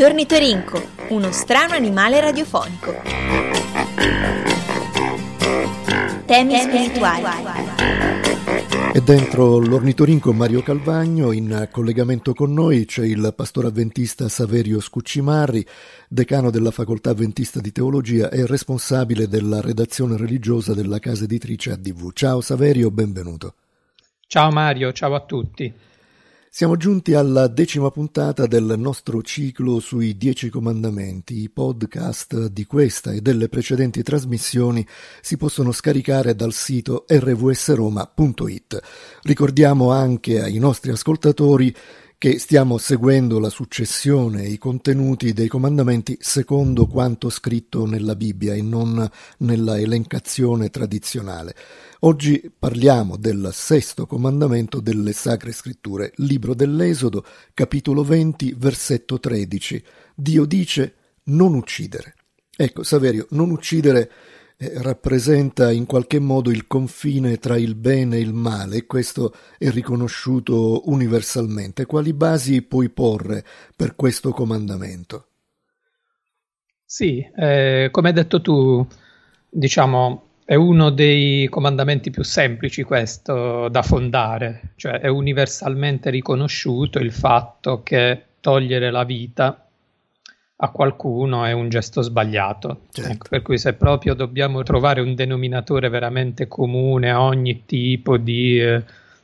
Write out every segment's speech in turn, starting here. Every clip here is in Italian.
L'ornitorinco, uno strano animale radiofonico. Temi spirituali. E dentro l'ornitorinco Mario Calvagno, in collegamento con noi c'è il pastore avventista Saverio Scuccimarri, decano della facoltà avventista di teologia e responsabile della redazione religiosa della casa editrice ADV. Ciao Saverio, benvenuto. Ciao Mario, ciao a tutti. Siamo giunti alla decima puntata del nostro ciclo sui Dieci Comandamenti. I podcast di questa e delle precedenti trasmissioni si possono scaricare dal sito rvsroma.it. Ricordiamo anche ai nostri ascoltatori che stiamo seguendo la successione e i contenuti dei comandamenti secondo quanto scritto nella Bibbia e non nella elencazione tradizionale. Oggi parliamo del sesto comandamento delle Sacre Scritture, libro dell'Esodo, capitolo 20, versetto 13. Dio dice non uccidere. Ecco, Saverio, non uccidere eh, rappresenta in qualche modo il confine tra il bene e il male e questo è riconosciuto universalmente. Quali basi puoi porre per questo comandamento? Sì, eh, come hai detto tu, diciamo, è uno dei comandamenti più semplici questo da fondare, cioè è universalmente riconosciuto il fatto che togliere la vita a qualcuno è un gesto sbagliato. Certo. Ecco, per cui se proprio dobbiamo trovare un denominatore veramente comune a ogni tipo di eh,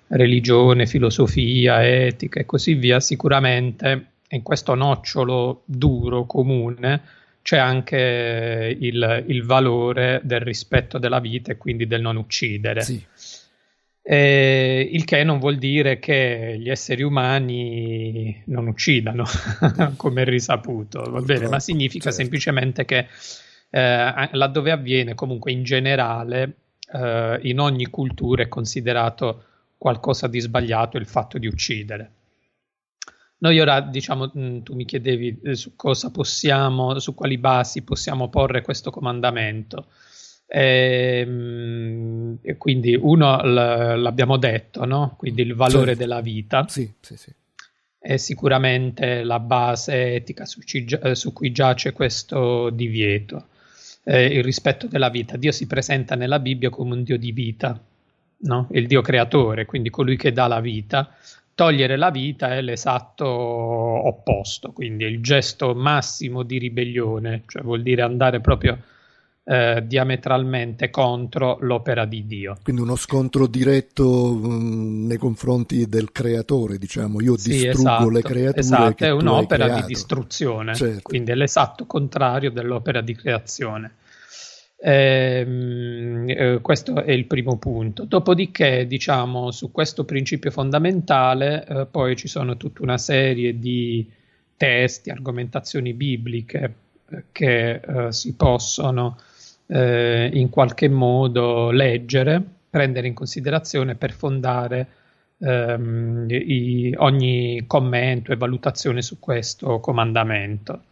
religione, filosofia, etica e così via, sicuramente in questo nocciolo duro comune c'è anche il, il valore del rispetto della vita e quindi del non uccidere. Sì eh, il che non vuol dire che gli esseri umani non uccidano, come risaputo, va bene, ma significa certo. semplicemente che eh, laddove avviene, comunque in generale, eh, in ogni cultura è considerato qualcosa di sbagliato il fatto di uccidere. Noi ora, diciamo, mm, tu mi chiedevi eh, su cosa possiamo, su quali basi possiamo porre questo comandamento. E, ehm, e quindi uno l'abbiamo detto, no? quindi il valore certo. della vita sì, sì, sì. è sicuramente la base etica su, ci, eh, su cui giace questo divieto, eh, il rispetto della vita. Dio si presenta nella Bibbia come un Dio di vita, no? il Dio creatore, quindi colui che dà la vita. Togliere la vita è l'esatto opposto, quindi è il gesto massimo di ribellione, cioè vuol dire andare proprio eh, diametralmente contro l'opera di Dio. Quindi uno scontro diretto mh, mm, nei confronti del creatore, diciamo, io sì, distruggo esatto, le creature. Esatto, è un'opera di distruzione, certo. quindi è l'esatto contrario dell'opera di creazione. Ehm, eh, questo è il primo punto. Dopodiché, diciamo, su questo principio fondamentale, eh, poi ci sono tutta una serie di testi, argomentazioni bibliche eh, che eh, si possono eh, in qualche modo leggere, prendere in considerazione per fondare ehm, i, ogni commento e valutazione su questo comandamento.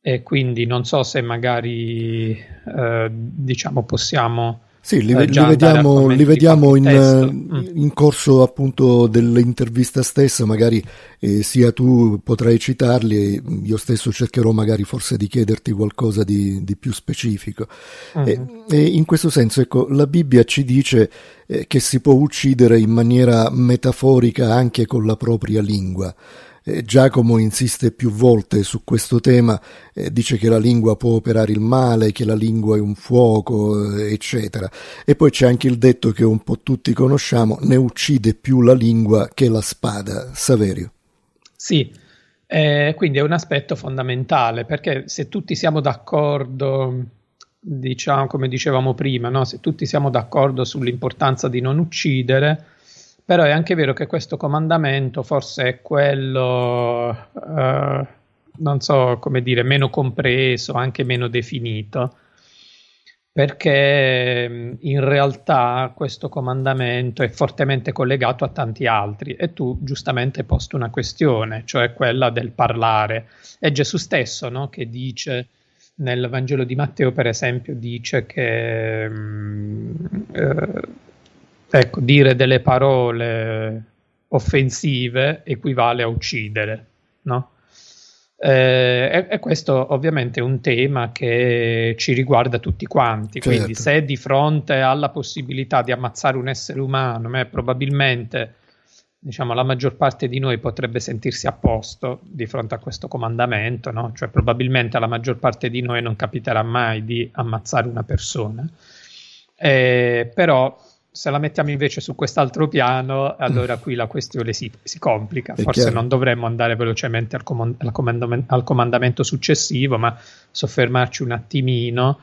E quindi non so se magari eh, diciamo possiamo sì, li, eh, li vediamo, li vediamo in, eh, mm. in, corso appunto dell'intervista stessa, magari eh, sia tu potrai citarli e eh, io stesso cercherò magari forse di chiederti qualcosa di, di più specifico. Uh-huh. E, mm-hmm. e in questo senso, ecco, la Bibbia ci dice eh, che si può uccidere in maniera metaforica anche con la propria lingua. Eh, Giacomo insiste più volte su questo tema, eh, dice che la lingua può operare il male, che la lingua è un fuoco, eh, eccetera. E poi c'è anche il detto che un po' tutti conosciamo, ne uccide più la lingua che la spada. Saverio. Sì, eh, quindi è un aspetto fondamentale, perché se tutti siamo d'accordo diciamo, come dicevamo prima, no? se tutti siamo d'accordo sull'importanza di non uccidere, però è anche vero che questo comandamento forse è quello, eh, non so come dire, meno compreso, anche meno definito, perché mm, in realtà questo comandamento è fortemente collegato a tanti altri e tu giustamente hai posto una questione, cioè quella del parlare. È Gesù stesso no? che dice nel Vangelo di Matteo, per esempio, dice che... Mm, eh, Ecco, dire delle parole offensive equivale a uccidere, no? Eh, e, questo ovviamente è un tema che ci riguarda tutti quanti, certo. quindi se di fronte alla possibilità di ammazzare un essere umano, me, probabilmente diciamo, la maggior parte di noi potrebbe sentirsi a posto di fronte a questo comandamento, no? cioè probabilmente alla maggior parte di noi non capiterà mai di ammazzare una persona, eh, però se la mettiamo invece su quest'altro piano, mm. allora qui la questione si, si complica. È Forse chiaro. non dovremmo andare velocemente al, comand- al, comandamento successivo, ma soffermarci un attimino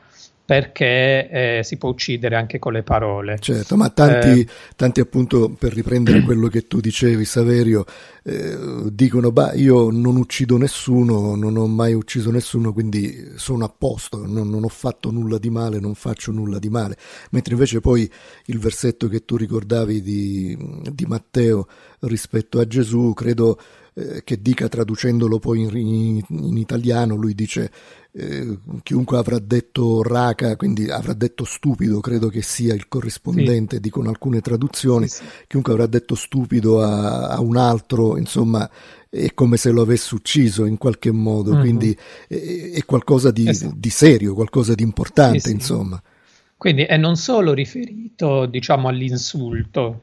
perché eh, si può uccidere anche con le parole. Certo, ma tanti, eh, tanti appunto, per riprendere quello che tu dicevi Saverio, eh, dicono, beh, io non uccido nessuno, non ho mai ucciso nessuno, quindi sono a posto, non, non, ho fatto nulla di male, non faccio nulla di male. Mentre invece poi il versetto che tu ricordavi di, di Matteo rispetto a Gesù, credo eh, che dica traducendolo poi in, in, in italiano, lui dice eh, chiunque avrà detto raca, quindi avrà detto stupido, credo che sia il corrispondente, sì. dicono alcune traduzioni, sì. chiunque avrà detto stupido a, a un altro, insomma, è come se lo avesse ucciso in qualche modo, uh-huh. quindi è, è qualcosa di, esatto. di, serio, qualcosa di importante, sì, sì. insomma. Quindi è non solo riferito, diciamo, all'insulto,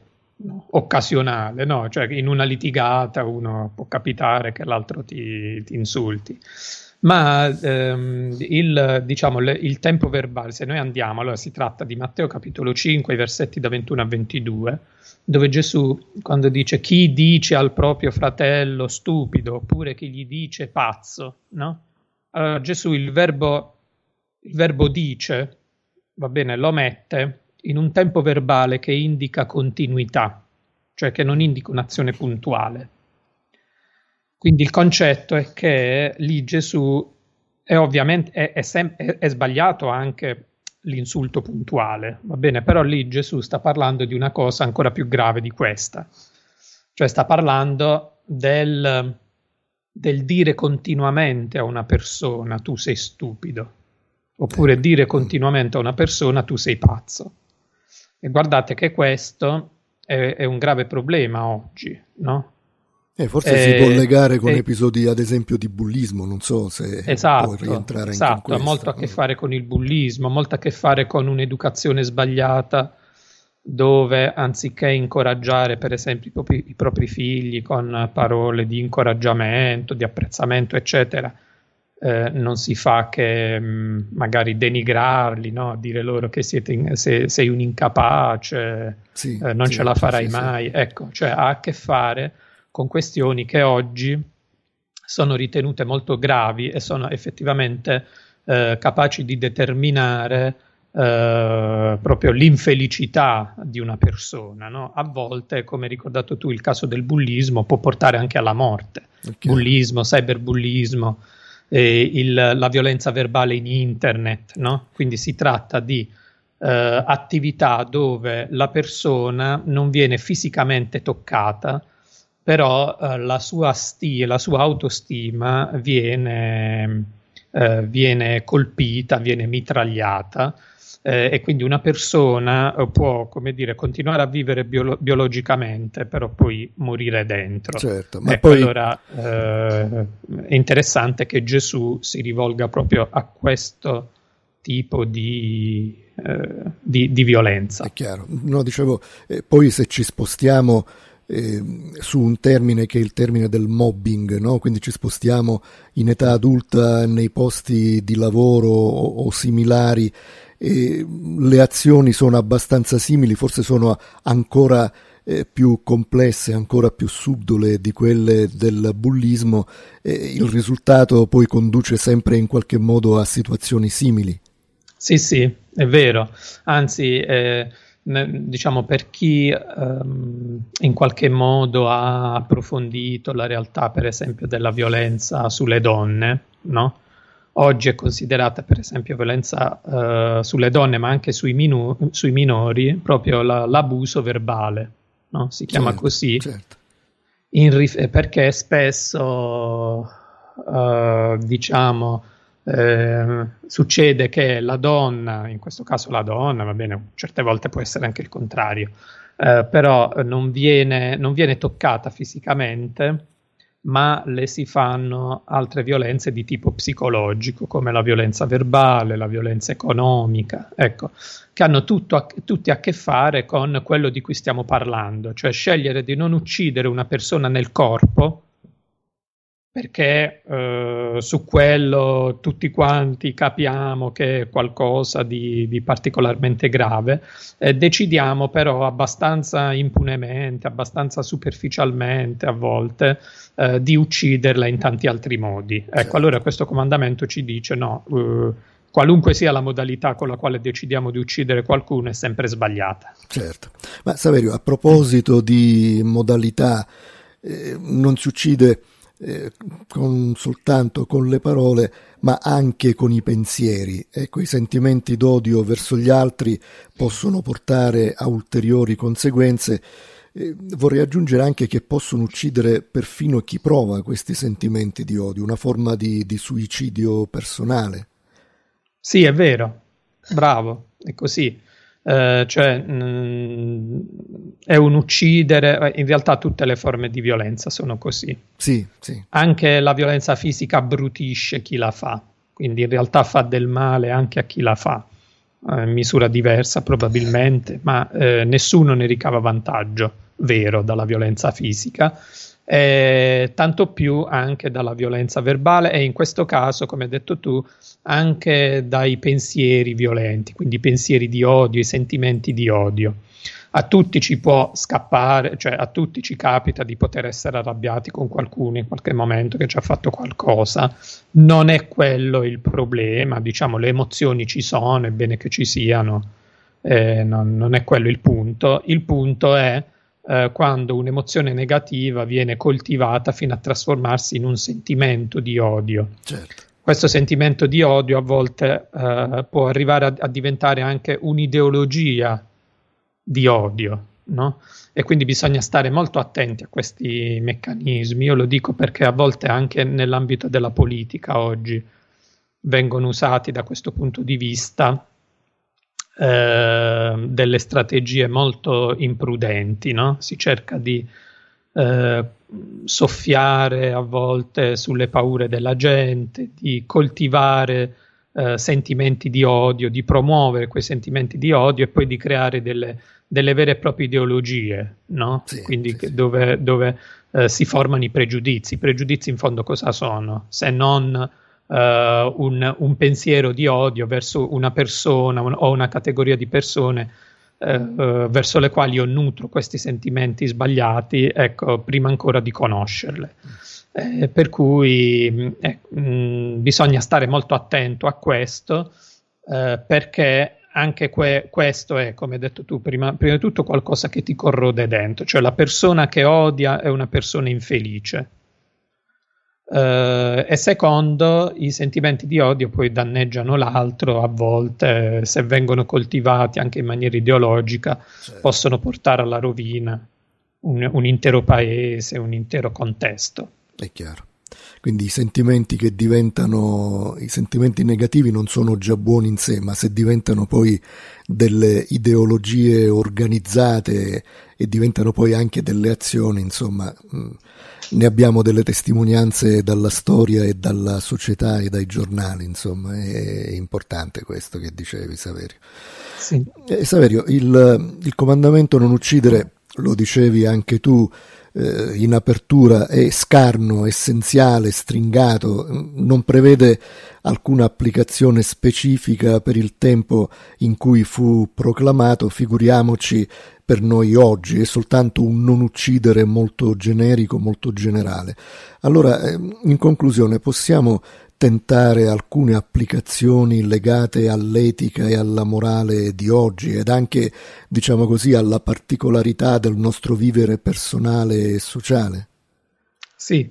occasionale, no? cioè in una litigata uno può capitare che l'altro ti, ti insulti. Ma ehm, il, diciamo, le, il, tempo verbale, se noi andiamo, allora si tratta di Matteo capitolo 5, versetti da 21 a 22, dove Gesù, quando dice chi dice al proprio fratello stupido oppure chi gli dice pazzo, no? allora, Gesù il verbo, il verbo dice, va bene, lo mette in un tempo verbale che indica continuità, cioè che non indica un'azione puntuale. Quindi il concetto è che lì Gesù è ovviamente è, è, sem- è, è sbagliato anche l'insulto puntuale, va bene, però lì Gesù sta parlando di una cosa ancora più grave di questa, cioè sta parlando del, del dire continuamente a una persona tu sei stupido, oppure dire continuamente a una persona tu sei pazzo. E guardate che questo è, è un grave problema oggi, no? Eh, forse eh, si può legare con eh, episodi, ad esempio, di bullismo, non so se esatto, può rientrare esatto, anche in esatto, questo. molto a che fare con il bullismo, molto a che fare con un'educazione sbagliata dove anziché incoraggiare per esempio i propri, i propri figli con parole di incoraggiamento, di apprezzamento, eccetera, eh, non si fa che mm, magari denigrarli, no? dire loro che in, se, sei un incapace, sì, eh, non sì, ce la farai sì, mai. Ecco, cioè ha a che fare con questioni che oggi sono ritenute molto gravi e sono effettivamente eh, capaci di determinare eh, proprio l'infelicità di una persona. No? A volte, come hai ricordato tu, il caso del bullismo può portare anche alla morte. Okay. Bullismo, cyberbullismo, eh, il, la violenza verbale in internet, no? quindi si tratta di eh, attività dove la persona non viene fisicamente toccata, però eh, la sua stima, la sua autostima viene eh, viene colpita, viene mitragliata. Eh, e quindi una persona eh, può, come dire, continuare a vivere bio- biologicamente, però poi morire dentro. Certo, ma ecco, poi... allora eh, è interessante che Gesù si rivolga proprio a questo tipo di, eh, di, di violenza. È chiaro, no, dicevo, eh, poi se ci spostiamo eh, su un termine che è il termine del mobbing, no? quindi ci spostiamo in età adulta nei posti di lavoro o, o similari e le azioni sono abbastanza simili, forse sono ancora eh, più complesse, ancora più subdole di quelle del bullismo, eh, il risultato poi conduce sempre in qualche modo a situazioni simili. Sì, sì, è vero. Anzi, eh, diciamo per chi ehm, in qualche modo ha approfondito la realtà per esempio della violenza sulle donne, no? oggi è considerata per esempio violenza eh, sulle donne ma anche sui, minu- sui minori proprio la- l'abuso verbale, no? si chiama certo, così, certo. Rif- perché spesso eh, diciamo Ehm, succede che la donna, in questo caso la donna, va bene, certe volte può essere anche il contrario, eh, però non viene, non viene toccata fisicamente, ma le si fanno altre violenze di tipo psicologico, come la violenza verbale, la violenza economica, ecco, che hanno a, tutti a che fare con quello di cui stiamo parlando, cioè scegliere di non uccidere una persona nel corpo perché eh, su quello tutti quanti capiamo che è qualcosa di, di particolarmente grave, eh, decidiamo però abbastanza impunemente, abbastanza superficialmente a volte eh, di ucciderla in tanti altri modi. Ecco, certo. allora questo comandamento ci dice no, eh, qualunque sia la modalità con la quale decidiamo di uccidere qualcuno è sempre sbagliata. Certo, ma Saverio, a proposito di modalità, eh, non si uccide eh, con, soltanto con le parole, ma anche con i pensieri. Ecco, i sentimenti d'odio verso gli altri possono portare a ulteriori conseguenze. Eh, vorrei aggiungere anche che possono uccidere perfino chi prova questi sentimenti di odio, una forma di, di suicidio personale. Sì, è vero, bravo, è così. Eh, cioè mh, mm, è un uccidere, eh, in realtà tutte le forme di violenza sono così. Sì, sì. Anche la violenza fisica brutisce chi la fa, quindi in realtà fa del male anche a chi la fa, eh, in misura diversa probabilmente, ma eh, nessuno ne ricava vantaggio vero dalla violenza fisica eh, tanto più anche dalla violenza verbale e in questo caso, come hai detto tu, anche dai pensieri violenti, quindi i pensieri di odio, i sentimenti di odio. A tutti ci può scappare, cioè a tutti ci capita di poter essere arrabbiati con qualcuno in qualche momento che ci ha fatto qualcosa. Non è quello il problema, diciamo le emozioni ci sono, è bene che ci siano, eh, non, non è quello il punto. Il punto è eh, quando un'emozione negativa viene coltivata fino a trasformarsi in un sentimento di odio. Certo. Questo sentimento di odio a volte eh, può arrivare a, a diventare anche un'ideologia di odio, No? E quindi bisogna stare molto attenti a questi meccanismi. Io lo dico perché a volte anche nell'ambito della politica oggi vengono usati da questo punto di vista Ehm, delle strategie molto imprudenti, no? si cerca di eh, soffiare a volte sulle paure della gente, di coltivare eh, sentimenti di odio, di promuovere quei sentimenti di odio e poi di creare delle, delle vere e proprie ideologie, no? sì, quindi sì, dove, dove eh, si formano i pregiudizi. I pregiudizi in fondo cosa sono? Se non uh, un, un, pensiero di odio verso una persona un, o una categoria di persone uh, verso le quali io nutro questi sentimenti sbagliati, ecco, prima ancora di conoscerle. Eh, per cui eh, mh, mm, bisogna stare molto attento a questo eh, perché anche que- questo è, come hai detto tu prima, prima di tutto, qualcosa che ti corrode dentro, cioè la persona che odia è una persona infelice. Uh, e secondo, i sentimenti di odio poi danneggiano l'altro a volte, se vengono coltivati anche in maniera ideologica, certo. possono portare alla rovina un, un, intero paese, un intero contesto. È chiaro. Quindi i sentimenti che diventano, i sentimenti negativi non sono già buoni in sé, ma se diventano poi delle ideologie organizzate e diventano poi anche delle azioni, insomma... Mh, ne abbiamo delle testimonianze dalla storia e dalla società e dai giornali, insomma, è importante questo che dicevi Saverio. Sì. Eh, Saverio, il, il comandamento non uccidere, lo dicevi anche tu, eh, in apertura è scarno, essenziale, stringato, non prevede alcuna applicazione specifica per il tempo in cui fu proclamato, figuriamoci per noi oggi, è soltanto un non uccidere molto generico, molto generale. Allora, eh, in conclusione, possiamo tentare alcune applicazioni legate all'etica e alla morale di oggi ed anche, diciamo così, alla particolarità del nostro vivere personale e sociale? Sì.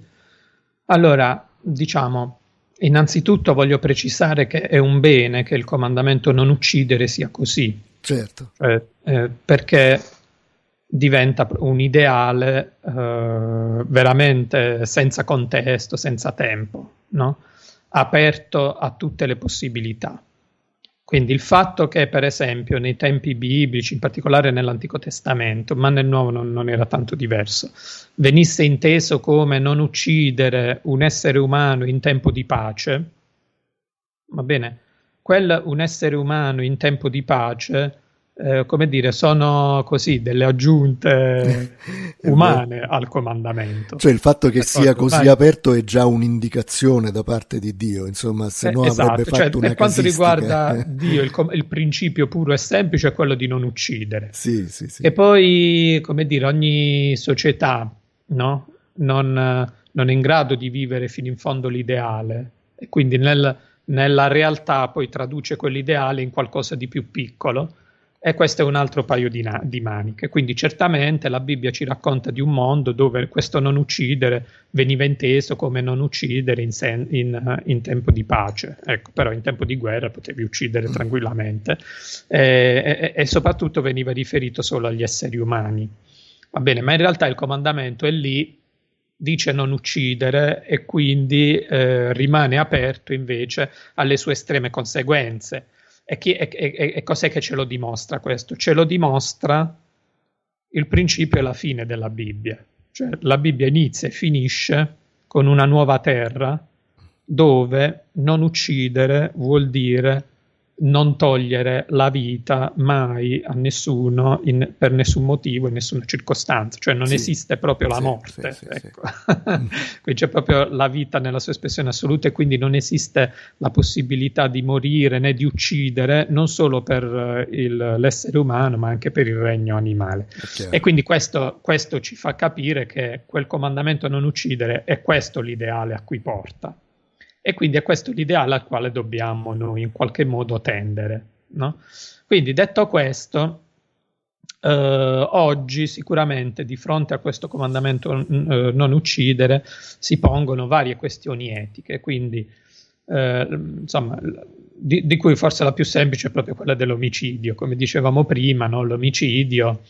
Allora, diciamo, innanzitutto voglio precisare che è un bene che il comandamento non uccidere sia così, Certo. Eh, eh, perché diventa un ideale eh, veramente senza contesto, senza tempo, no? aperto a tutte le possibilità. Quindi il fatto che, per esempio, nei tempi biblici, in particolare nell'Antico Testamento, ma nel Nuovo non, non, era tanto diverso, venisse inteso come non uccidere un essere umano in tempo di pace, va bene, quel un essere umano in tempo di pace, eh, come dire, sono così delle aggiunte umane al comandamento. Cioè il fatto che sia così vai. aperto è già un'indicazione da parte di Dio, insomma, se eh, no esatto. avrebbe fatto cioè, una Per quanto riguarda Dio, il, il, principio puro e semplice è quello di non uccidere. Sì, sì, sì. E poi, come dire, ogni società no? non, non è in grado di vivere fino in fondo l'ideale. E quindi nel nella realtà poi traduce quell'ideale in qualcosa di più piccolo e questo è un altro paio di, na- di, maniche. Quindi certamente la Bibbia ci racconta di un mondo dove questo non uccidere veniva inteso come non uccidere in, sen- in, in tempo di pace, ecco, però in tempo di guerra potevi uccidere mm. tranquillamente e, e, e soprattutto veniva riferito solo agli esseri umani. Va bene, ma in realtà il comandamento è lì dice non uccidere e quindi eh, rimane aperto invece alle sue estreme conseguenze. E, chi, e, e, e cos'è che ce lo dimostra questo? Ce lo dimostra il principio e la fine della Bibbia. Cioè la Bibbia inizia e finisce con una nuova terra dove non uccidere vuol dire non togliere la vita mai a nessuno in, per nessun motivo, in nessuna circostanza, cioè non sì, esiste proprio la sì, morte, sì, ecco. Mm. qui c'è proprio la vita nella sua espressione assoluta e quindi non esiste la possibilità di morire né di uccidere, non solo per eh, il, l'essere umano ma anche per il regno animale. E quindi questo, questo ci fa capire che quel comandamento a non uccidere è questo l'ideale a cui porta. E quindi è questo l'ideale al quale dobbiamo noi in qualche modo tendere. No? Quindi detto questo, eh, oggi sicuramente di fronte a questo comandamento eh, non uccidere si pongono varie questioni etiche, quindi eh, insomma, di, di, cui forse la più semplice è proprio quella dell'omicidio. Come dicevamo prima, no? l'omicidio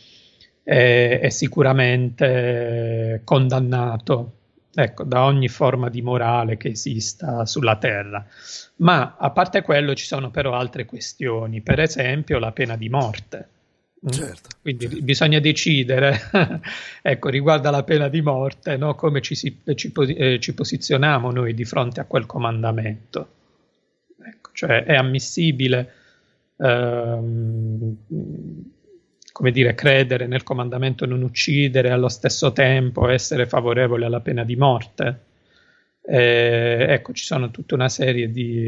è, è sicuramente condannato ecco, da ogni forma di morale che esista sulla Terra. Ma a parte quello ci sono però altre questioni, per esempio la pena di morte. Mm? Certo, Quindi certo. bisogna decidere, ecco, riguardo alla pena di morte, no? come ci, si, eh, ci, eh, ci, posizioniamo noi di fronte a quel comandamento. Ecco, cioè è ammissibile ehm, come dire, credere nel comandamento non uccidere allo stesso tempo essere favorevole alla pena di morte. Eh, ecco, ci sono tutta una serie di,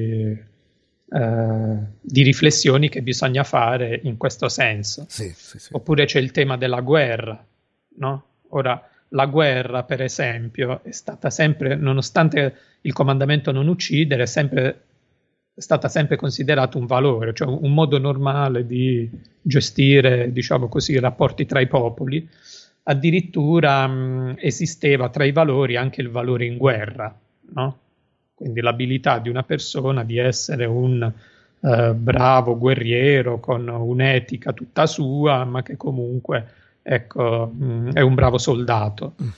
eh, di, riflessioni che bisogna fare in questo senso. Sì, sì, sì. Oppure c'è il tema della guerra, no? Ora, la guerra, per esempio, è stata sempre, nonostante il comandamento non uccidere, è sempre è stata sempre considerata un valore, cioè un modo normale di gestire, diciamo così, i rapporti tra i popoli. Addirittura mh, mm, esisteva tra i valori anche il valore in guerra, no? quindi l'abilità di una persona di essere un eh, bravo guerriero con un'etica tutta sua, ma che comunque ecco, mh, mm, è un bravo soldato. Mm.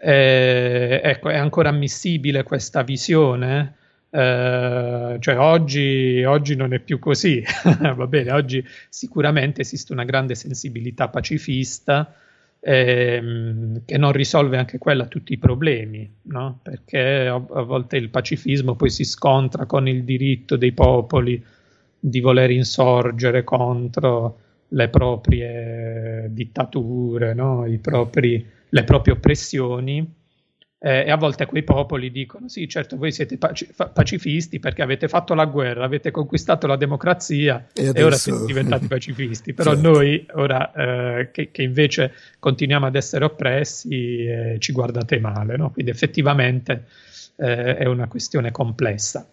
Eh, ecco, è ancora ammissibile questa visione? Eh, cioè oggi, oggi, non è più così, va bene, oggi sicuramente esiste una grande sensibilità pacifista ehm, che non risolve anche quella tutti i problemi, no? perché a, a, volte il pacifismo poi si scontra con il diritto dei popoli di voler insorgere contro le proprie dittature, no? propri, le proprie oppressioni eh, e a volte quei popoli dicono: Sì, certo, voi siete paci- pacifisti perché avete fatto la guerra, avete conquistato la democrazia e, adesso... e ora siete diventati pacifisti. Però certo. noi ora eh, che, che, invece continuiamo ad essere oppressi eh, ci guardate male. No? Quindi effettivamente eh, è una questione complessa.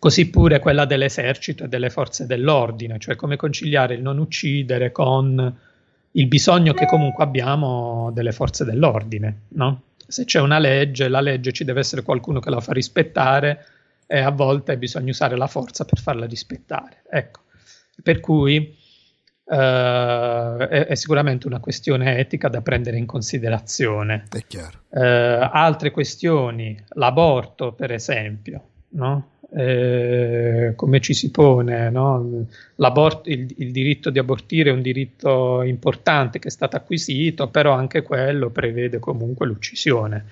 Così pure quella dell'esercito e delle forze dell'ordine, cioè come conciliare il non uccidere con il bisogno che comunque abbiamo delle forze dell'ordine, no? se c'è una legge, la legge ci deve essere qualcuno che la fa rispettare e a volte bisogna usare la forza per farla rispettare. Ecco. Per cui uh, è, è, sicuramente una questione etica da prendere in considerazione. Uh, altre questioni, l'aborto per esempio, no? Eh, come ci si pone. No? Il, il, diritto di abortire è un diritto importante che è stato acquisito, però anche quello prevede comunque l'uccisione.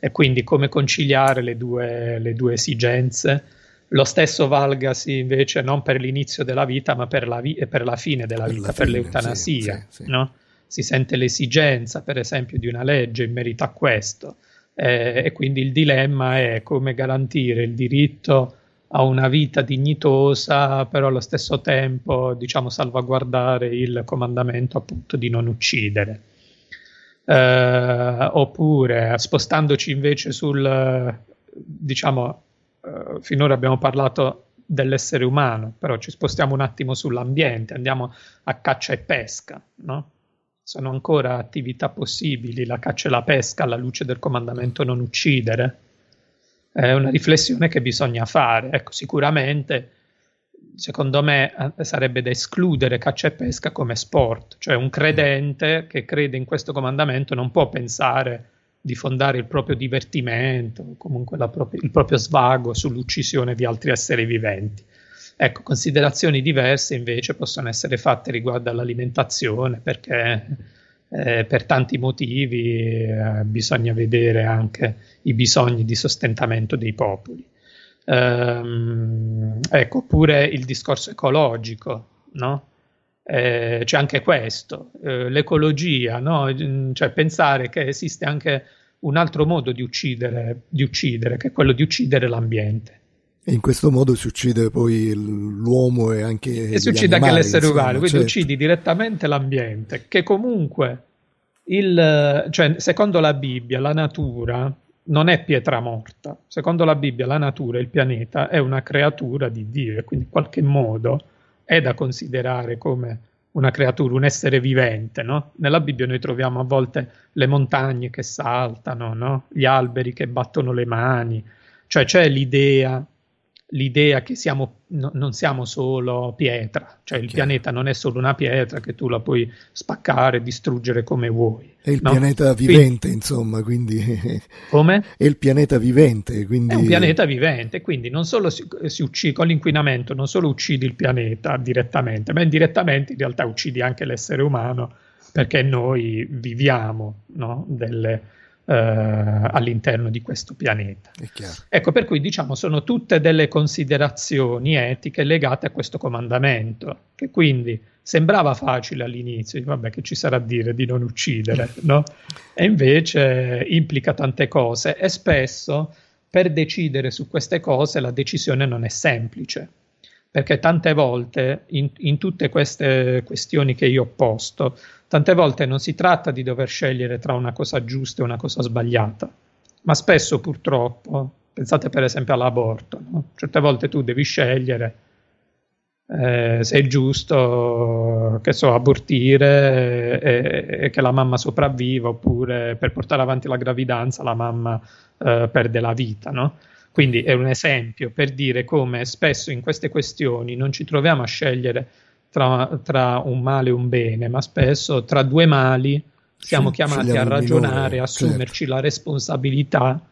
E quindi come conciliare le due, le due esigenze? Lo stesso valgasi invece non per l'inizio della vita, ma per la, vi- per la fine della per vita, fine, per l'eutanasia. Sì, sì, no? Si sente l'esigenza, per esempio, di una legge in merito a questo. Eh, e quindi il dilemma è come garantire il diritto a una vita dignitosa, però allo stesso tempo diciamo salvaguardare il comandamento appunto di non uccidere. Eh, oppure spostandoci invece sul diciamo eh, finora abbiamo parlato dell'essere umano, però ci spostiamo un attimo sull'ambiente, andiamo a caccia e pesca, no? Sono ancora attività possibili la caccia e la pesca alla luce del comandamento non uccidere è una riflessione che bisogna fare. Ecco, sicuramente, secondo me, eh, sarebbe da escludere caccia e pesca come sport, cioè un credente che crede in questo comandamento non può pensare di fondare il proprio divertimento, comunque propria, il proprio svago sull'uccisione di altri esseri viventi. Ecco, considerazioni diverse invece possono essere fatte riguardo all'alimentazione, perché eh, per tanti motivi eh, bisogna vedere anche i bisogni di sostentamento dei popoli. Ehm, ecco, pure il discorso ecologico, no? Eh, c'è anche questo, eh, l'ecologia, no? cioè pensare che esiste anche un altro modo di uccidere, di uccidere, che è quello di uccidere l'ambiente. E in questo modo si uccide poi l'uomo e anche. E si uccide anche l'essere insomma, umano, quindi certo. uccidi direttamente l'ambiente, che comunque, il, cioè, secondo la Bibbia, la natura non è pietra morta. Secondo la Bibbia, la natura, il pianeta, è una creatura di Dio e quindi in qualche modo è da considerare come una creatura, un essere vivente. No? Nella Bibbia noi troviamo a volte le montagne che saltano, no? gli alberi che battono le mani, cioè c'è l'idea l'idea che siamo, no, non siamo solo pietra, cioè il Chiaro. pianeta non è solo una pietra che tu la puoi spaccare, distruggere come vuoi. È il no? pianeta vivente, quindi, insomma, quindi... Come? È il pianeta vivente, quindi... È un pianeta vivente, quindi non solo si, si uccide, con l'inquinamento non solo uccidi il pianeta direttamente, ma indirettamente in realtà uccidi anche l'essere umano, perché noi viviamo no? delle eh, all'interno di questo pianeta. Ecco, per cui diciamo sono tutte delle considerazioni etiche legate a questo comandamento, che quindi sembrava facile all'inizio, vabbè che ci sarà a dire di non uccidere, no? E invece implica tante cose e spesso per decidere su queste cose la decisione non è semplice, perché tante volte in, in tutte queste questioni che io ho posto Tante volte non si tratta di dover scegliere tra una cosa giusta e una cosa sbagliata, ma spesso purtroppo, pensate per esempio all'aborto, no? certe volte tu devi scegliere eh, se è giusto, che so, abortire e, e, che la mamma sopravviva oppure per portare avanti la gravidanza la mamma eh, perde la vita, no? Quindi è un esempio per dire come spesso in queste questioni non ci troviamo a scegliere tra, tra, un male e un bene, ma spesso tra due mali siamo sì, chiamati a ragionare, a certo. assumerci certo. la responsabilità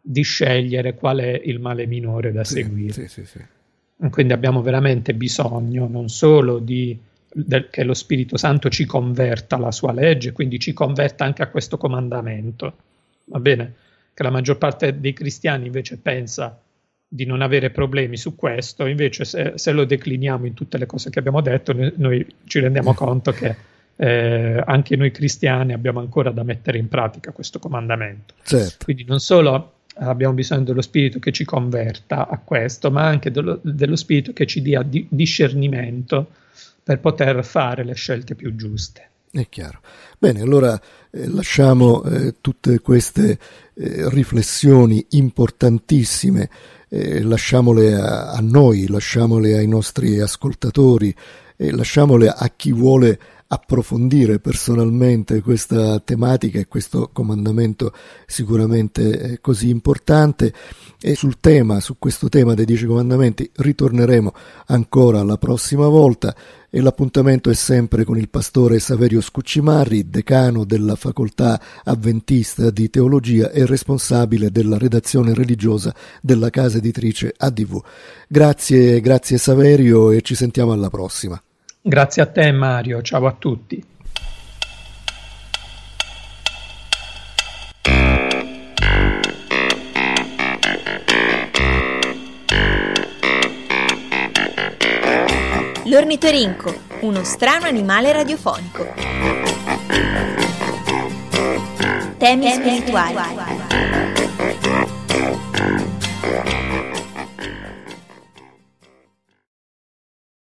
di scegliere qual è il male minore da sì, seguire. Sì, Quindi abbiamo veramente bisogno non solo di che lo Spirito Santo ci converta alla sua legge, quindi ci converta anche a questo comandamento. Va bene? Che la maggior parte dei cristiani invece pensa di non avere problemi su questo, invece se, se lo decliniamo in tutte le cose che abbiamo detto, noi, noi ci rendiamo conto che eh, anche noi cristiani abbiamo ancora da mettere in pratica questo comandamento. Certo. Quindi non solo abbiamo bisogno dello Spirito che ci converta a questo, ma anche dello, dello Spirito che ci dia di, discernimento per poter fare le scelte più giuste. È chiaro. Bene, allora eh, lasciamo eh, tutte queste eh, riflessioni importantissime eh, lasciamole a, a, noi, lasciamole ai nostri ascoltatori, eh, lasciamole a chi vuole approfondire personalmente questa tematica e questo comandamento sicuramente eh, così importante e sul tema, su questo tema dei dieci comandamenti ritorneremo ancora la prossima volta e l'appuntamento è sempre con il pastore Saverio Scuccimarri, decano della facoltà avventista di teologia e responsabile della redazione religiosa della casa editrice ADV. Grazie, grazie Saverio e ci sentiamo alla prossima. Grazie a te Mario, ciao a tutti. L'ornitorinco, uno strano animale radiofonico. Temi, spirituali.